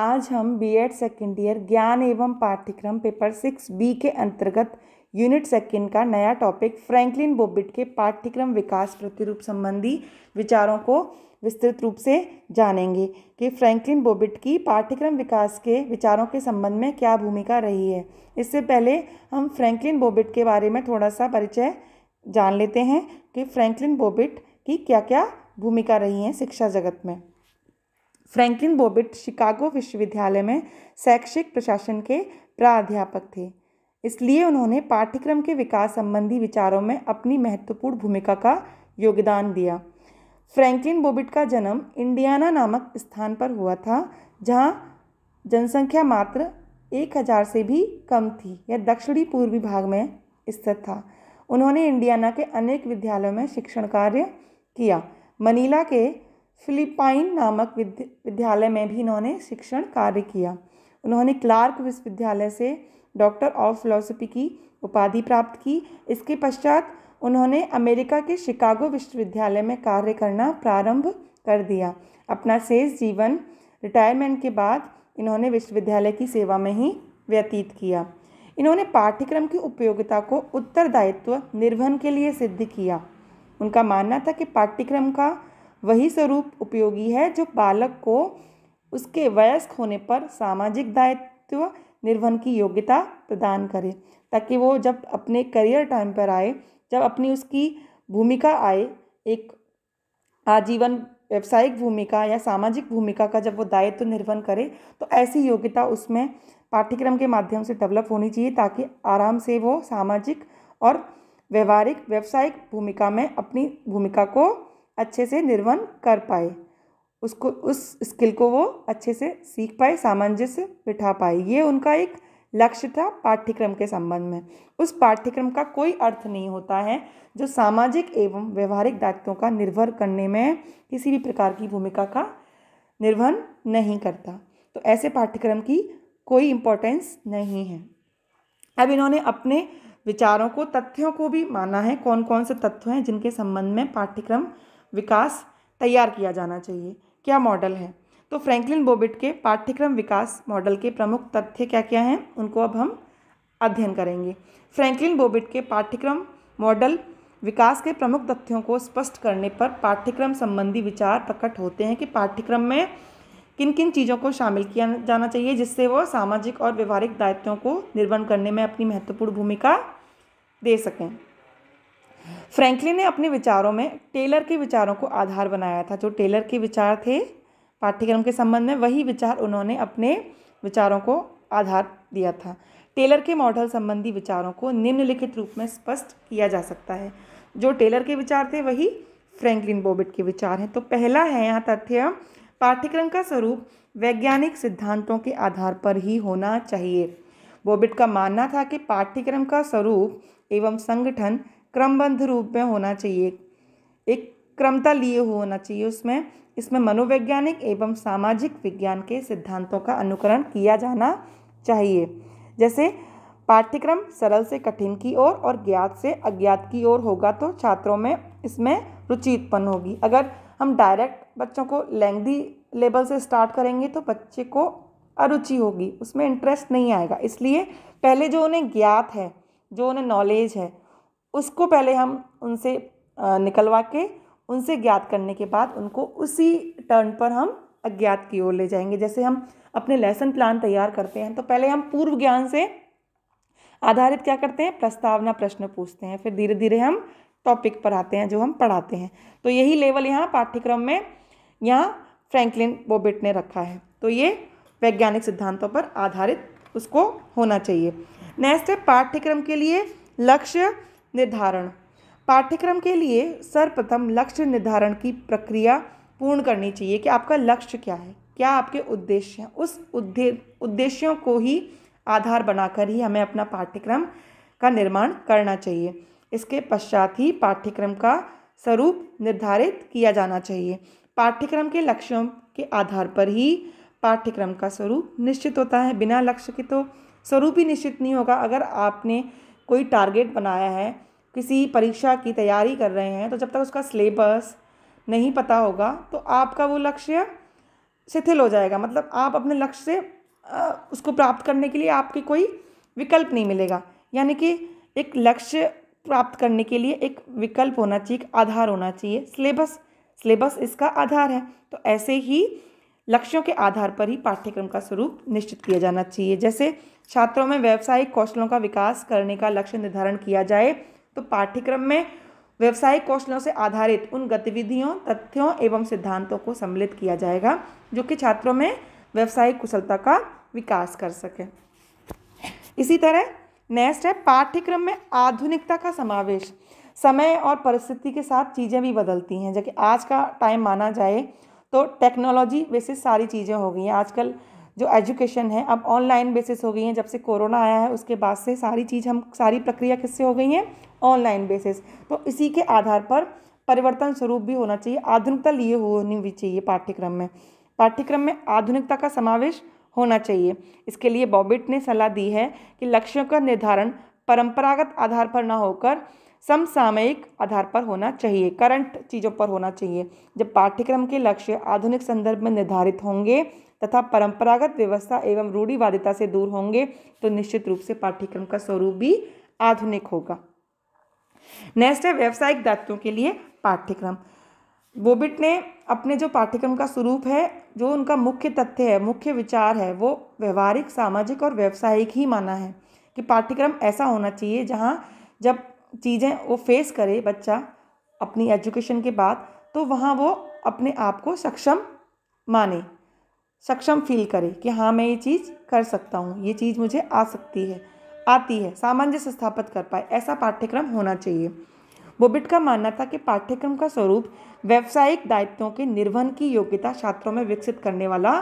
आज हम B Ed second year ज्ञान एवं पाठ्यक्रम पेपर सिक्स बी के अंतर्गत यूनिट सेकेंड का नया टॉपिक फ्रैंकलिन बोबिट के पाठ्यक्रम विकास प्रतिरूप संबंधी विचारों को विस्तृत रूप से जानेंगे कि फ्रैंकलिन बोबिट की पाठ्यक्रम विकास के विचारों के संबंध में क्या भूमिका रही है इससे पहले हम फ्रैंकलिन बोबिट के बारे में थोड़ा सा परिचय जान लेते हैं कि फ्रैंकलिन बोबिट की क्या क्या भूमिका रही है शिक्षा जगत में फ्रैंकलिन बोबिट शिकागो विश्वविद्यालय में शैक्षिक प्रशासन के प्राध्यापक थे इसलिए उन्होंने पाठ्यक्रम के विकास संबंधी विचारों में अपनी महत्वपूर्ण भूमिका का योगदान दिया फ्रैंकलिन बोबिट का जन्म इंडियाना नामक स्थान पर हुआ था जहाँ जनसंख्या मात्र एक हजार से भी कम थी यह दक्षिणी पूर्वी भाग में स्थित था उन्होंने इंडियाना के अनेक विद्यालयों में शिक्षण कार्य किया मनीला के फिलिपाइन नामक विद्यालय में भी इन्होंने शिक्षण कार्य किया उन्होंने क्लार्क विश्वविद्यालय से डॉक्टर ऑफ फिलोसफी की उपाधि प्राप्त की इसके पश्चात उन्होंने अमेरिका के शिकागो विश्वविद्यालय में कार्य करना प्रारंभ कर दिया अपना शेष जीवन रिटायरमेंट के बाद इन्होंने विश्वविद्यालय की सेवा में ही व्यतीत किया इन्होंने पाठ्यक्रम की उपयोगिता को उत्तरदायित्व निर्वहन के लिए सिद्ध किया उनका मानना था कि पाठ्यक्रम का वही स्वरूप उपयोगी है जो बालक को उसके वयस्क होने पर सामाजिक दायित्व निर्वहन की योग्यता प्रदान करे ताकि वो जब अपने करियर टाइम पर आए जब अपनी उसकी भूमिका आए एक आजीवन व्यावसायिक भूमिका या सामाजिक भूमिका का जब वो दायित्व निर्वहन करे तो ऐसी योग्यता उसमें पाठ्यक्रम के माध्यम से डेवलप होनी चाहिए ताकि आराम से वो सामाजिक और व्यवहारिक व्यावसायिक भूमिका में अपनी भूमिका को अच्छे से निर्वहन कर पाए उसको उस स्किल को वो अच्छे से सीख पाए सामंजस्य बिठा पाए ये उनका एक लक्ष्य था पाठ्यक्रम के संबंध में उस पाठ्यक्रम का कोई अर्थ नहीं होता है जो सामाजिक एवं व्यवहारिक दायित्वों का निर्भर करने में किसी भी प्रकार की भूमिका का निर्वहन नहीं करता तो ऐसे पाठ्यक्रम की कोई इम्पोर्टेंस नहीं है अब इन्होंने अपने विचारों को तथ्यों को भी माना है कौन कौन से तत्व हैं जिनके संबंध में पाठ्यक्रम विकास तैयार किया जाना चाहिए क्या मॉडल है तो फ्रैंकलिन बोबिट के पाठ्यक्रम विकास मॉडल के प्रमुख तथ्य क्या क्या हैं उनको अब हम अध्ययन करेंगे फ्रैंकलिन बोबिट के पाठ्यक्रम मॉडल विकास के प्रमुख तथ्यों को स्पष्ट करने पर पाठ्यक्रम संबंधी विचार प्रकट होते हैं कि पाठ्यक्रम में किन किन चीज़ों को शामिल किया जाना चाहिए जिससे वो सामाजिक और व्यवहारिक दायित्वों को निर्वहन करने में अपनी महत्वपूर्ण भूमिका दे सकें फ्रैंकलिन ने अपने विचारों में टेलर के विचारों को आधार बनाया था जो टेलर के विचार थे पाठ्यक्रम के संबंध में वही विचार उन्होंने अपने विचारों को आधार दिया था टेलर के मॉडल संबंधी विचारों को निम्नलिखित रूप में स्पष्ट किया जा सकता है जो टेलर के विचार थे वही फ्रैंकलिन बोबिट के विचार हैं तो पहला है यहाँ तथ्य पाठ्यक्रम का स्वरूप वैज्ञानिक सिद्धांतों के आधार पर ही होना चाहिए बोबिट का मानना था कि पाठ्यक्रम का स्वरूप एवं संगठन क्रमबद्ध रूप में होना चाहिए एक क्रमता लिए होना चाहिए उसमें इसमें मनोवैज्ञानिक एवं सामाजिक विज्ञान के सिद्धांतों का अनुकरण किया जाना चाहिए जैसे पाठ्यक्रम सरल से कठिन की ओर और, और ज्ञात से अज्ञात की ओर होगा तो छात्रों में इसमें रुचि उत्पन्न होगी अगर हम डायरेक्ट बच्चों को लेंदी लेवल से स्टार्ट करेंगे तो बच्चे को अरुचि होगी उसमें इंटरेस्ट नहीं आएगा इसलिए पहले जो उन्हें ज्ञात है जो उन्हें नॉलेज है उसको पहले हम उनसे निकलवा के उनसे ज्ञात करने के बाद उनको उसी टर्न पर हम अज्ञात की ओर ले जाएंगे जैसे हम अपने लेसन प्लान तैयार करते हैं तो पहले हम पूर्व ज्ञान से आधारित क्या करते हैं प्रस्तावना प्रश्न पूछते हैं फिर धीरे धीरे हम टॉपिक पर आते हैं जो हम पढ़ाते हैं तो यही लेवल यहाँ पाठ्यक्रम में यहाँ फ्रैंकलिन बोबिट ने रखा है तो ये वैज्ञानिक सिद्धांतों पर आधारित उसको होना चाहिए नेक्स्ट है पाठ्यक्रम के लिए लक्ष्य निर्धारण पाठ्यक्रम के लिए सर्वप्रथम लक्ष्य निर्धारण की प्रक्रिया पूर्ण करनी चाहिए कि आपका लक्ष्य क्या है क्या आपके उद्देश्य हैं उस उद्दे उद्देश्यों को ही आधार बनाकर ही हमें अपना पाठ्यक्रम का निर्माण करना चाहिए इसके पश्चात ही पाठ्यक्रम का स्वरूप निर्धारित किया जाना चाहिए पाठ्यक्रम के लक्ष्यों के आधार पर ही पाठ्यक्रम का स्वरूप निश्चित होता है बिना लक्ष्य के तो स्वरूप ही निश्चित नहीं होगा अगर आपने कोई टारगेट बनाया है किसी परीक्षा की तैयारी कर रहे हैं तो जब तक उसका सिलेबस नहीं पता होगा तो आपका वो लक्ष्य शिथिल हो जाएगा मतलब आप अपने लक्ष्य से उसको प्राप्त करने के लिए आपके कोई विकल्प नहीं मिलेगा यानी कि एक लक्ष्य प्राप्त करने के लिए एक विकल्प होना चाहिए एक आधार होना चाहिए सिलेबस सिलेबस इसका आधार है तो ऐसे ही लक्ष्यों के आधार पर ही पाठ्यक्रम का स्वरूप निश्चित किया जाना चाहिए जैसे छात्रों में व्यावसायिक कौशलों का विकास करने का लक्ष्य निर्धारण किया जाए तो पाठ्यक्रम में व्यावसायिक कौशलों से आधारित उन गतिविधियों तथ्यों एवं सिद्धांतों को सम्मिलित किया जाएगा जो कि छात्रों में व्यावसायिक कुशलता का विकास कर सके इसी तरह नेक्स्ट है पाठ्यक्रम में आधुनिकता का समावेश समय और परिस्थिति के साथ चीज़ें भी बदलती हैं जबकि आज का टाइम माना जाए तो टेक्नोलॉजी बेसिस सारी चीज़ें हो गई हैं आजकल जो एजुकेशन है अब ऑनलाइन बेसिस हो गई हैं जब से कोरोना आया है उसके बाद से सारी चीज़ हम सारी प्रक्रिया किससे हो गई हैं ऑनलाइन बेसिस तो इसी के आधार पर परिवर्तन स्वरूप भी होना चाहिए आधुनिकता लिए होनी भी चाहिए पाठ्यक्रम में पाठ्यक्रम में आधुनिकता का समावेश होना चाहिए इसके लिए बॉबिट ने सलाह दी है कि लक्ष्यों का निर्धारण परंपरागत आधार पर ना होकर समसामयिक आधार पर होना चाहिए करंट चीज़ों पर होना चाहिए जब पाठ्यक्रम के लक्ष्य आधुनिक संदर्भ में निर्धारित होंगे तथा परंपरागत व्यवस्था एवं रूढ़िवादिता से दूर होंगे तो निश्चित रूप से पाठ्यक्रम का स्वरूप भी आधुनिक होगा नेक्स्ट है व्यावसायिक दायित्वों के लिए पाठ्यक्रम बोबिट ने अपने जो पाठ्यक्रम का स्वरूप है जो उनका मुख्य तथ्य है मुख्य विचार है वो व्यवहारिक सामाजिक और व्यावसायिक ही माना है कि पाठ्यक्रम ऐसा होना चाहिए जहाँ जब चीज़ें वो फेस करे बच्चा अपनी एजुकेशन के बाद तो वहाँ वो अपने आप को सक्षम माने सक्षम फील करे कि हाँ मैं ये चीज़ कर सकता हूँ ये चीज़ मुझे आ सकती है आती है सामंजस्य स्थापित कर पाए ऐसा पाठ्यक्रम होना चाहिए बोबिट का मानना था कि पाठ्यक्रम का स्वरूप व्यावसायिक दायित्वों के निर्वहन की योग्यता छात्रों में विकसित करने वाला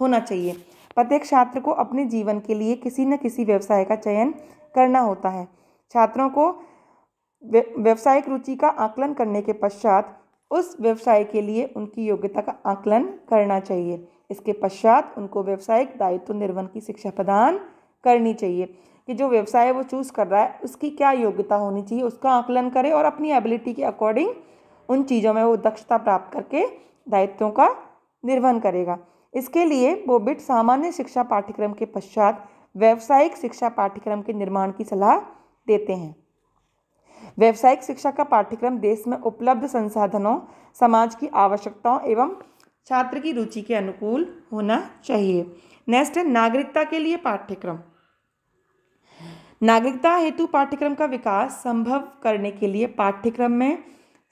होना चाहिए प्रत्येक छात्र को अपने जीवन के लिए किसी न किसी व्यवसाय का चयन करना होता है छात्रों को व्यवसायिक रुचि का आकलन करने के पश्चात उस व्यवसाय के लिए उनकी योग्यता का आकलन करना चाहिए इसके पश्चात उनको व्यावसायिक दायित्व निर्वहन की शिक्षा प्रदान करनी चाहिए कि जो व्यवसाय वो चूज़ कर रहा है उसकी क्या योग्यता होनी चाहिए उसका आकलन करें और अपनी एबिलिटी के अकॉर्डिंग उन चीज़ों में वो दक्षता प्राप्त करके दायित्वों का निर्वहन करेगा इसके लिए बोबिट सामान्य शिक्षा पाठ्यक्रम के पश्चात व्यावसायिक शिक्षा पाठ्यक्रम के निर्माण की सलाह देते हैं व्यावसायिक शिक्षा का पाठ्यक्रम देश में उपलब्ध संसाधनों समाज की आवश्यकताओं एवं छात्र की रुचि के अनुकूल होना चाहिए नेक्स्ट है नागरिकता के लिए पाठ्यक्रम नागरिकता हेतु पाठ्यक्रम का विकास संभव करने के लिए पाठ्यक्रम में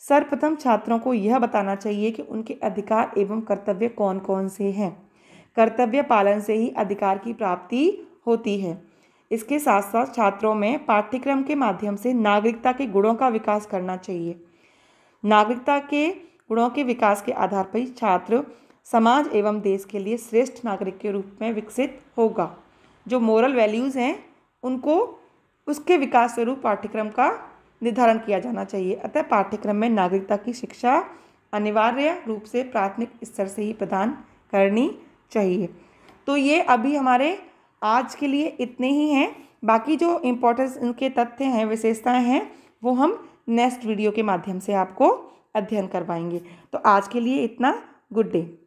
सर्वप्रथम छात्रों को यह बताना चाहिए कि उनके अधिकार एवं कर्तव्य कौन कौन से हैं कर्तव्य पालन से ही अधिकार की प्राप्ति होती है इसके साथ साथ छात्रों में पाठ्यक्रम के माध्यम से नागरिकता के गुणों का विकास करना चाहिए नागरिकता के गुणों के विकास के आधार पर छात्र समाज एवं देश के लिए श्रेष्ठ नागरिक के रूप में विकसित होगा जो मॉरल वैल्यूज़ हैं उनको उसके विकास स्वरूप पाठ्यक्रम का निर्धारण किया जाना चाहिए अतः पाठ्यक्रम में नागरिकता की शिक्षा अनिवार्य रूप से प्राथमिक स्तर से ही प्रदान करनी चाहिए तो ये अभी हमारे आज के लिए इतने ही हैं बाकी जो इम्पोर्टेंस इनके तथ्य हैं विशेषताएं हैं वो हम नेक्स्ट वीडियो के माध्यम से आपको अध्ययन करवाएंगे तो आज के लिए इतना गुड डे